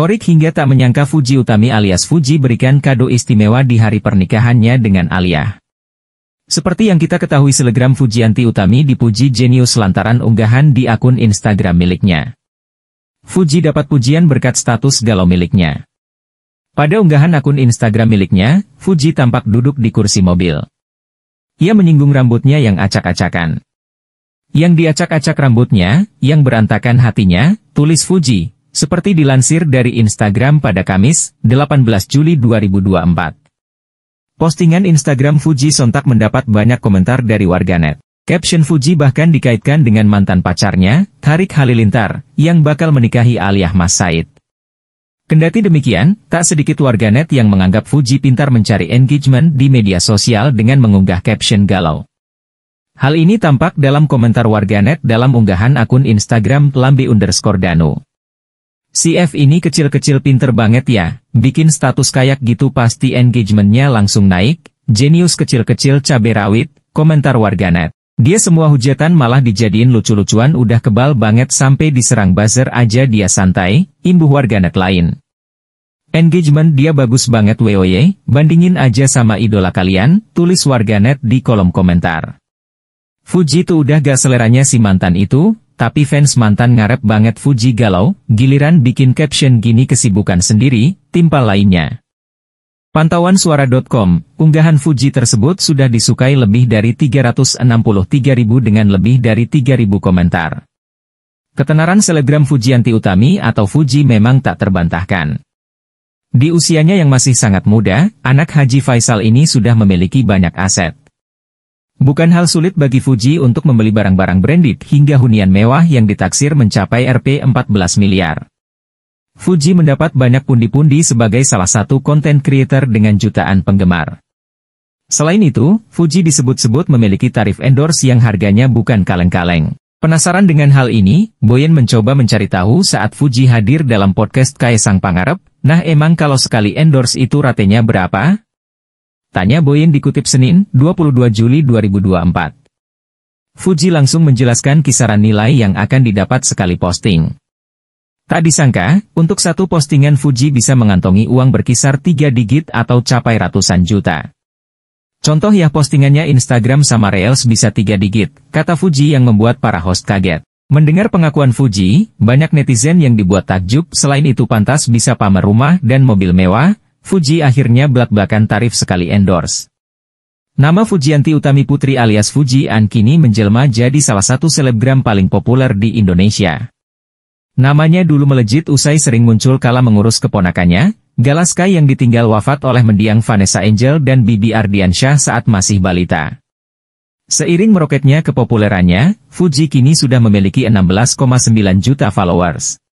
Torik hingga tak menyangka Fuji Utami alias Fuji berikan kado istimewa di hari pernikahannya dengan Alia. Seperti yang kita ketahui selegram Fujianti Utami dipuji jenius lantaran unggahan di akun Instagram miliknya. Fuji dapat pujian berkat status galau miliknya. Pada unggahan akun Instagram miliknya, Fuji tampak duduk di kursi mobil. Ia menyinggung rambutnya yang acak-acakan. Yang diacak-acak rambutnya, yang berantakan hatinya, tulis Fuji, seperti dilansir dari Instagram pada Kamis, 18 Juli 2024. Postingan Instagram Fuji sontak mendapat banyak komentar dari warganet. Caption Fuji bahkan dikaitkan dengan mantan pacarnya, Tarik Halilintar, yang bakal menikahi Aliyah Mas Said. Kendati demikian, tak sedikit warganet yang menganggap Fuji pintar mencari engagement di media sosial dengan mengunggah caption galau. Hal ini tampak dalam komentar warganet dalam unggahan akun Instagram Lambi underscore Danu. CF ini kecil-kecil pinter banget ya, bikin status kayak gitu pasti engagementnya langsung naik, jenius kecil-kecil cabai rawit, komentar warganet. Dia semua hujatan malah dijadiin lucu-lucuan udah kebal banget sampai diserang buzzer aja dia santai, imbuh warganet lain. Engagement dia bagus banget WOY, bandingin aja sama idola kalian, tulis warganet di kolom komentar. Fuji tuh udah gak seleranya si mantan itu, tapi fans mantan ngarep banget Fuji galau, giliran bikin caption gini kesibukan sendiri, timpal lainnya. Pantauan suara.com, unggahan Fuji tersebut sudah disukai lebih dari 363 ribu dengan lebih dari 3 ribu komentar. Ketenaran selegram Fujianti Utami atau Fuji memang tak terbantahkan. Di usianya yang masih sangat muda, anak Haji Faisal ini sudah memiliki banyak aset. Bukan hal sulit bagi Fuji untuk membeli barang-barang branded hingga hunian mewah yang ditaksir mencapai Rp 14 miliar. Fuji mendapat banyak pundi-pundi sebagai salah satu konten creator dengan jutaan penggemar. Selain itu, Fuji disebut-sebut memiliki tarif endorse yang harganya bukan kaleng-kaleng. Penasaran dengan hal ini, Boyen mencoba mencari tahu saat Fuji hadir dalam podcast Kaisang Pangarep, nah emang kalau sekali endorse itu ratenya berapa? Tanya Boyin dikutip Senin, 22 Juli 2024. Fuji langsung menjelaskan kisaran nilai yang akan didapat sekali posting. Tak disangka, untuk satu postingan Fuji bisa mengantongi uang berkisar 3 digit atau capai ratusan juta. Contoh ya postingannya Instagram sama Reels bisa 3 digit, kata Fuji yang membuat para host kaget. Mendengar pengakuan Fuji, banyak netizen yang dibuat takjub, selain itu pantas bisa pamer rumah dan mobil mewah, Fuji akhirnya belak-belakan tarif sekali endorse. Nama Fujianti Utami Putri alias Fuji An kini menjelma jadi salah satu selebgram paling populer di Indonesia. Namanya dulu melejit usai sering muncul kala mengurus keponakannya, Galaska yang ditinggal wafat oleh mendiang Vanessa Angel dan Bibi Ardiansyah saat masih balita. Seiring meroketnya kepopulerannya, Fuji kini sudah memiliki 16,9 juta followers.